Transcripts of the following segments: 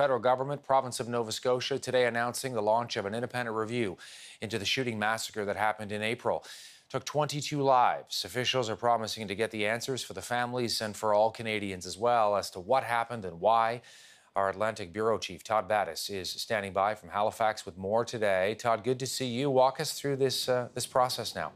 Federal government, province of Nova Scotia, today announcing the launch of an independent review into the shooting massacre that happened in April. It took 22 lives. Officials are promising to get the answers for the families and for all Canadians as well as to what happened and why. Our Atlantic Bureau Chief Todd Battis is standing by from Halifax with more today. Todd, good to see you. Walk us through this uh, this process now.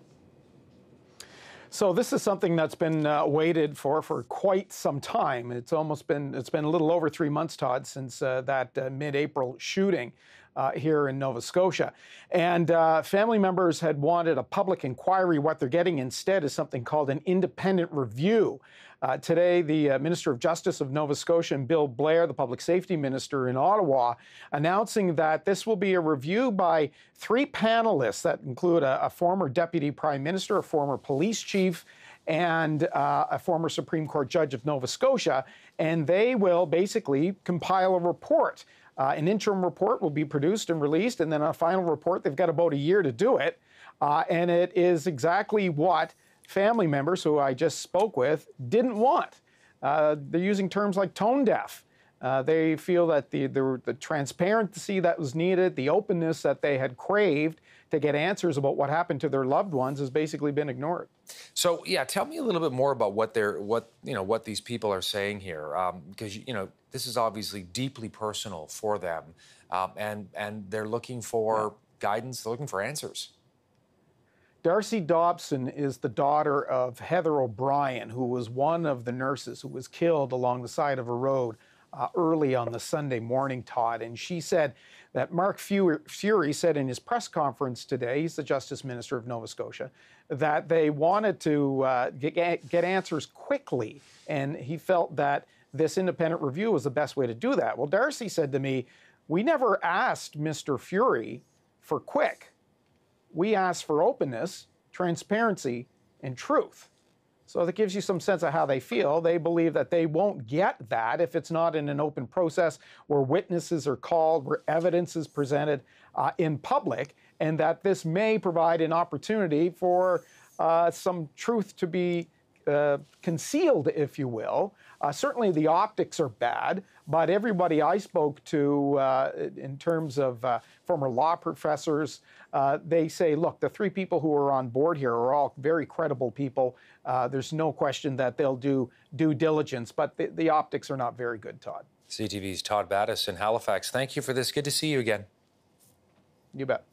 So this is something that's been uh, waited for for quite some time. It's almost been it's been a little over three months, Todd, since uh, that uh, mid-April shooting uh, here in Nova Scotia. And uh, family members had wanted a public inquiry. What they're getting instead is something called an independent review. Uh, today, the uh, Minister of Justice of Nova Scotia and Bill Blair, the Public Safety Minister in Ottawa, announcing that this will be a review by three panelists that include a, a former Deputy Prime Minister, a former police chief, and uh, a former Supreme Court judge of Nova Scotia. And they will basically compile a report uh, an interim report will be produced and released, and then a final report. They've got about a year to do it. Uh, and it is exactly what family members who I just spoke with didn't want. Uh, they're using terms like tone deaf. Uh, they feel that the, the, the transparency that was needed, the openness that they had craved, to get answers about what happened to their loved ones has basically been ignored. So yeah, tell me a little bit more about what they're what you know what these people are saying here, because um, you know this is obviously deeply personal for them, um, and and they're looking for yeah. guidance, they're looking for answers. Darcy Dobson is the daughter of Heather O'Brien, who was one of the nurses who was killed along the side of a road uh, early on the Sunday morning, Todd. And she said that Mark Fury said in his press conference today, he's the Justice Minister of Nova Scotia, that they wanted to uh, get, get answers quickly. And he felt that this independent review was the best way to do that. Well, Darcy said to me, We never asked Mr. Fury for quick. We asked for openness, transparency, and truth. So that gives you some sense of how they feel. They believe that they won't get that if it's not in an open process where witnesses are called, where evidence is presented uh, in public, and that this may provide an opportunity for uh, some truth to be uh, concealed, if you will. Uh, certainly the optics are bad, but everybody I spoke to uh, in terms of uh, former law professors, uh, they say, look, the three people who are on board here are all very credible people. there's no question that they'll do due diligence, but the, the optics are not very good, Todd. CTV's Todd Battis in Halifax. Thank you for this. Good to see you again. You bet.